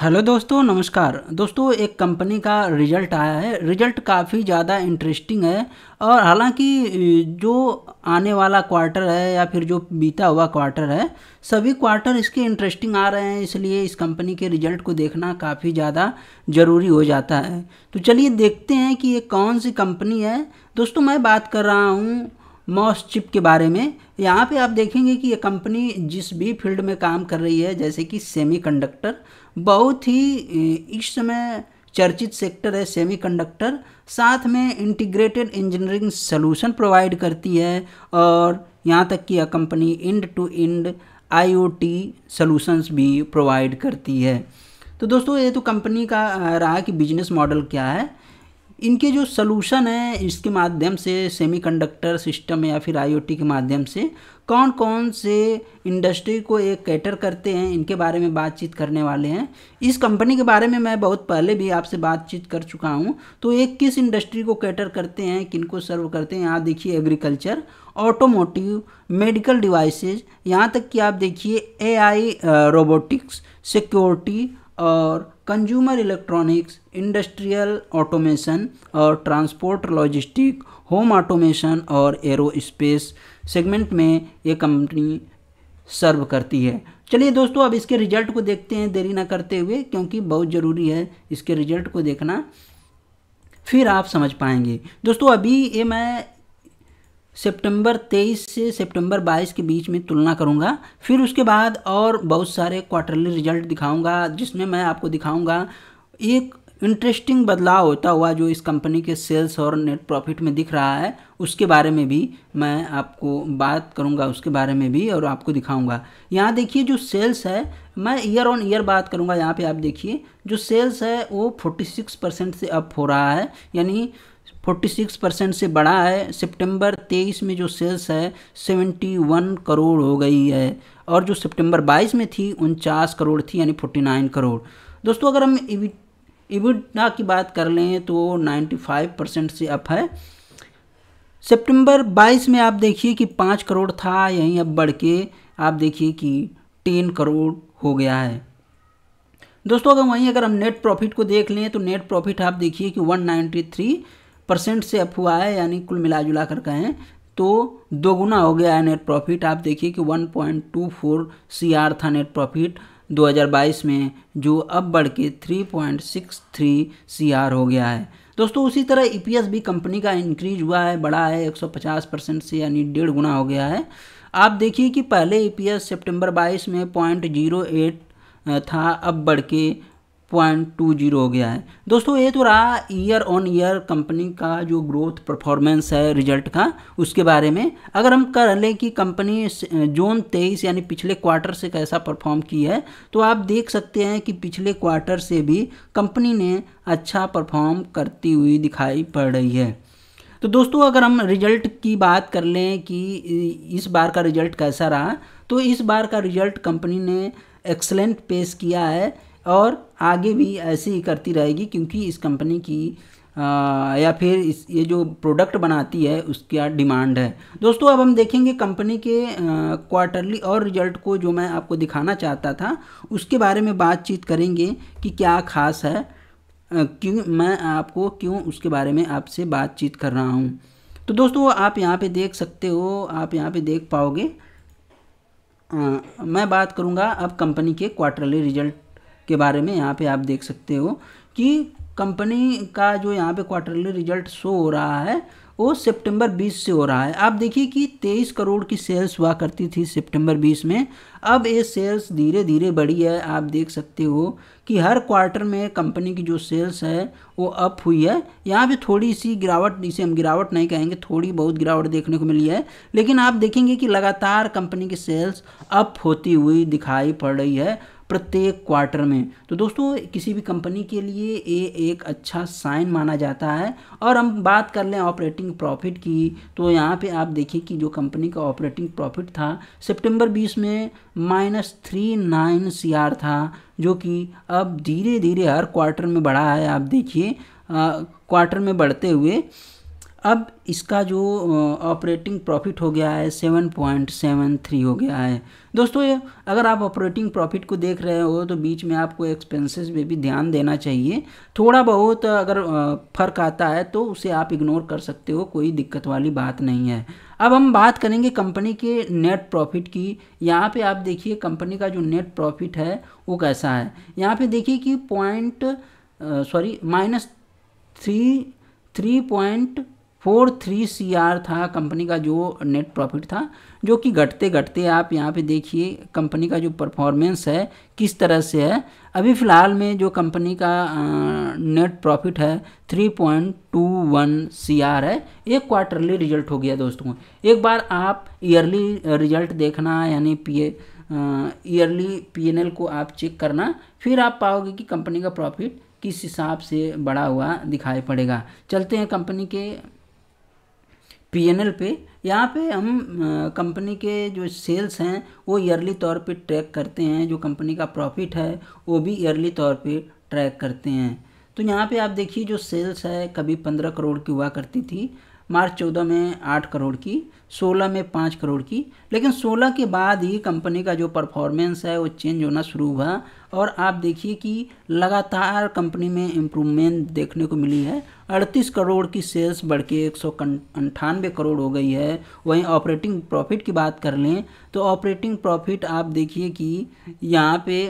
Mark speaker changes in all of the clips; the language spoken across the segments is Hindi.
Speaker 1: हेलो दोस्तों नमस्कार दोस्तों एक कंपनी का रिजल्ट आया है रिजल्ट काफ़ी ज़्यादा इंटरेस्टिंग है और हालांकि जो आने वाला क्वार्टर है या फिर जो बीता हुआ क्वार्टर है सभी क्वार्टर इसके इंटरेस्टिंग आ रहे हैं इसलिए इस कंपनी के रिजल्ट को देखना काफ़ी ज़्यादा ज़रूरी हो जाता है तो चलिए देखते हैं कि ये कौन सी कंपनी है दोस्तों मैं बात कर रहा हूँ मॉस चिप के बारे में यहाँ पे आप देखेंगे कि ये कंपनी जिस भी फील्ड में काम कर रही है जैसे कि सेमीकंडक्टर बहुत ही इस समय चर्चित सेक्टर है सेमीकंडक्टर साथ में इंटीग्रेटेड इंजीनियरिंग सोल्यूशन प्रोवाइड करती है और यहाँ तक कि यह company end to end IoT solutions भी प्रोवाइड करती है तो दोस्तों ये तो कंपनी का रहा कि बिजनेस मॉडल क्या है इनके जो सलूशन हैं इसके माध्यम से सेमीकंडक्टर सिस्टम या फिर आईओटी के माध्यम से कौन कौन से इंडस्ट्री को एक कैटर करते हैं इनके बारे में बातचीत करने वाले हैं इस कंपनी के बारे में मैं बहुत पहले भी आपसे बातचीत कर चुका हूँ तो एक किस इंडस्ट्री को कैटर करते हैं किनको सर्व करते हैं यहाँ देखिए एग्रीकल्चर ऑटोमोटिव मेडिकल डिवाइसेज यहाँ तक कि आप देखिए ए रोबोटिक्स सिक्योरिटी और कंज्यूमर इलेक्ट्रॉनिक्स इंडस्ट्रियल ऑटोमेशन और ट्रांसपोर्ट लॉजिस्टिक होम ऑटोमेशन और एरोस्पेस सेगमेंट में ये कंपनी सर्व करती है चलिए दोस्तों अब इसके रिजल्ट को देखते हैं देरी ना करते हुए क्योंकि बहुत ज़रूरी है इसके रिजल्ट को देखना फिर आप समझ पाएंगे दोस्तों अभी ये मैं सितंबर 23 से सितंबर 22 के बीच में तुलना करूंगा फिर उसके बाद और बहुत सारे क्वार्टरली रिजल्ट दिखाऊंगा जिसमें मैं आपको दिखाऊंगा एक इंटरेस्टिंग बदलाव होता हुआ जो इस कंपनी के सेल्स और नेट प्रॉफिट में दिख रहा है उसके बारे में भी मैं आपको बात करूंगा उसके बारे में भी और आपको दिखाऊंगा यहाँ देखिए जो सेल्स है मैं ईयर ऑन ईयर बात करूंगा यहाँ पे आप देखिए जो सेल्स है वो 46 परसेंट से अप हो रहा है यानी 46 परसेंट से बढ़ा है सितंबर 23 में जो सेल्स है 71 करोड़ हो गई है और जो सितंबर 22 में थी उनचास करोड़ थी यानी 49 करोड़ दोस्तों अगर हम इविडा की बात कर लें तो 95 परसेंट से अप है सितंबर 22 में आप देखिए कि 5 करोड़ था यहीं अब बढ़ के आप देखिए कि 10 करोड़ हो गया है दोस्तों अगर वहीं अगर हम नेट प्रॉफिट को देख लें तो नेट प्रॉफिट आप देखिए कि वन परसेंट से अप हुआ है यानी कुल मिला जुला कर कहें तो दोगुना हो गया है नेट प्रॉफिट आप देखिए कि 1.24 पॉइंट था नेट प्रॉफिट 2022 में जो अब बढ़ के 3.63 सीआर हो गया है दोस्तों उसी तरह ई e भी कंपनी का इंक्रीज हुआ है बड़ा है 150 परसेंट से यानी डेढ़ गुना हो गया है आप देखिए कि पहले ई e पी सितंबर 22 में पॉइंट था अब बढ़ के पॉइंट टू जीरो हो गया है दोस्तों ये तो रहा ईयर ऑन ईयर कंपनी का जो ग्रोथ परफॉर्मेंस है रिजल्ट का उसके बारे में अगर हम कर लें कि कंपनी जोन तेईस यानी पिछले क्वार्टर से कैसा परफॉर्म की है तो आप देख सकते हैं कि पिछले क्वार्टर से भी कंपनी ने अच्छा परफॉर्म करती हुई दिखाई पड़ रही है तो दोस्तों अगर हम रिजल्ट की बात कर लें कि इस बार का रिजल्ट कैसा रहा तो इस बार का रिजल्ट कंपनी ने एक्सलेंट पेश किया है और आगे भी ऐसे ही करती रहेगी क्योंकि इस कंपनी की आ, या फिर इस ये जो प्रोडक्ट बनाती है उसका डिमांड है दोस्तों अब हम देखेंगे कंपनी के क्वार्टरली और रिजल्ट को जो मैं आपको दिखाना चाहता था उसके बारे में बातचीत करेंगे कि क्या खास है क्यों मैं आपको क्यों उसके बारे में आपसे बातचीत कर रहा हूँ तो दोस्तों आप यहाँ पे देख सकते हो आप यहाँ पे देख पाओगे आ, मैं बात करूँगा अब कंपनी के क्वार्टरली रिजल्ट के बारे में यहाँ पे आप देख सकते हो कि कंपनी का जो यहाँ पे क्वार्टरली रिजल्ट शो हो रहा है वो सितंबर 20 से हो रहा है आप देखिए कि 23 करोड़ की सेल्स हुआ करती थी सितंबर 20 में अब ये सेल्स धीरे धीरे बढ़ी है आप देख सकते हो कि हर क्वार्टर में कंपनी की जो सेल्स है वो अप हुई है यहाँ पे थोड़ी सी गिरावट इसे हम गिरावट नहीं कहेंगे थोड़ी बहुत गिरावट देखने को मिली है लेकिन आप देखेंगे कि लगातार कंपनी की सेल्स अप होती हुई दिखाई पड़ रही है प्रत्येक क्वार्टर में तो दोस्तों किसी भी कंपनी के लिए ये एक अच्छा साइन माना जाता है और हम बात कर लें ऑपरेटिंग प्रॉफिट की तो यहाँ पे आप देखिए कि जो कंपनी का ऑपरेटिंग प्रॉफिट था सितंबर 20 में minus three nine C R था जो कि अब धीरे धीरे हर क्वार्टर में बढ़ा है आप देखिए क्वार्टर में बढ़ते हुए अब इसका जो ऑपरेटिंग प्रॉफिट हो गया है सेवन पॉइंट सेवन थ्री हो गया है दोस्तों ये अगर आप ऑपरेटिंग प्रॉफिट को देख रहे हो तो बीच में आपको एक्सपेंसेस में भी ध्यान देना चाहिए थोड़ा बहुत अगर फ़र्क आता है तो उसे आप इग्नोर कर सकते हो कोई दिक्कत वाली बात नहीं है अब हम बात करेंगे कंपनी के नेट प्रॉफिट की यहाँ पे आप देखिए कंपनी का जो नेट प्रॉफिट है वो कैसा है यहाँ पे देखिए कि point sorry minus three three point four three C R था कंपनी का जो नेट प्रॉफिट था जो कि घटते घटते आप यहाँ पे देखिए कंपनी का जो परफॉर्मेंस है किस तरह से है अभी फ़िलहाल में जो कंपनी का नेट प्रॉफिट है three point two one C R है एक क्वार्टरली रिजल्ट हो गया दोस्तों एक बार आप ईयरली रिजल्ट देखना यानी P yearly P N L को आप चेक करना फिर आप पाओगे कि कंपनी का प्रॉफिट किस हिसाब से बढ़ा हुआ दिखाई पड़ेगा चलते हैं कंपनी के पीएनएल पे यहाँ पे हम कंपनी के जो सेल्स हैं वो ईयरली तौर पे ट्रैक करते हैं जो कंपनी का प्रॉफिट है वो भी ईयरली तौर पे ट्रैक करते हैं तो यहाँ पे आप देखिए जो सेल्स है कभी पंद्रह करोड़ की हुआ करती थी मार्च चौदह में आठ करोड़ की सोलह में पाँच करोड़ की लेकिन सोलह के बाद ही कंपनी का जो परफॉर्मेंस है वो चेंज होना शुरू हुआ और आप देखिए कि लगातार कंपनी में इम्प्रूवमेंट देखने को मिली है अड़तीस करोड़ की सेल्स बढ़ के एक सौ करोड़ हो गई है वहीं ऑपरेटिंग प्रॉफिट की बात कर लें तो ऑपरेटिंग प्रॉफिट आप देखिए कि यहाँ पे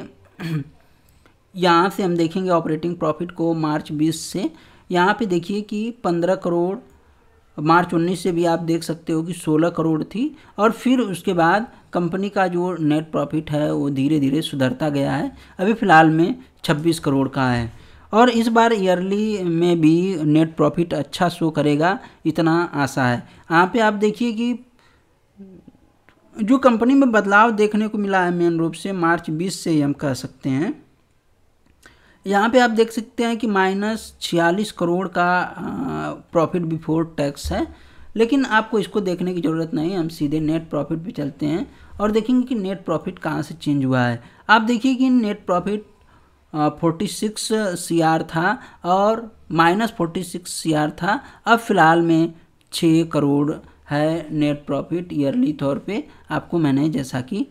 Speaker 1: यहाँ से हम देखेंगे ऑपरेटिंग प्रॉफिट को मार्च बीस से यहाँ पे देखिए कि पंद्रह करोड़ मार्च 19 से भी आप देख सकते हो कि 16 करोड़ थी और फिर उसके बाद कंपनी का जो नेट प्रॉफिट है वो धीरे धीरे सुधरता गया है अभी फ़िलहाल में 26 करोड़ का है और इस बार ईयरली में भी नेट प्रॉफिट अच्छा शो करेगा इतना आशा है यहाँ पे आप देखिए कि जो कंपनी में बदलाव देखने को मिला है मेन रूप से मार्च 20 से हम कह सकते हैं यहाँ पे आप देख सकते हैं कि माइनस छियालीस करोड़ का प्रॉफिट बिफोर टैक्स है लेकिन आपको इसको देखने की ज़रूरत नहीं हम सीधे नेट प्रॉफिट पे चलते हैं और देखेंगे कि नेट प्रॉफिट कहाँ से चेंज हुआ है आप देखिए कि net profit forty six C R था और minus forty six C R था अब फ़िलहाल में छः करोड़ है नेट प्रॉफिट ईयरली तौर पे आपको मैंने जैसा कि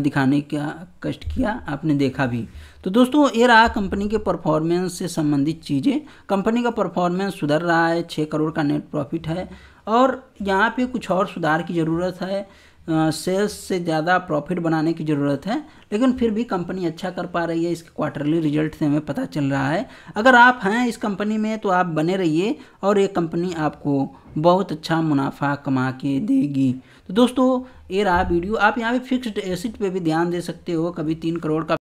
Speaker 1: दिखाने का कष्ट किया आपने देखा भी तो दोस्तों ये रहा कंपनी के परफॉर्मेंस से संबंधित चीज़ें कंपनी का परफॉर्मेंस सुधर रहा है छः करोड़ का नेट प्रॉफिट है और यहाँ पे कुछ और सुधार की ज़रूरत है सेल्स से ज़्यादा प्रॉफिट बनाने की ज़रूरत है लेकिन फिर भी कंपनी अच्छा कर पा रही है इसके क्वार्टरली रिजल्ट से हमें पता चल रहा है अगर आप हैं इस कंपनी में तो आप बने रहिए और ये कंपनी आपको बहुत अच्छा मुनाफा कमा के देगी तो दोस्तों ये रहा वीडियो आप यहाँ पे फिक्स्ड एसिड पे भी ध्यान दे सकते हो कभी तीन करोड़ का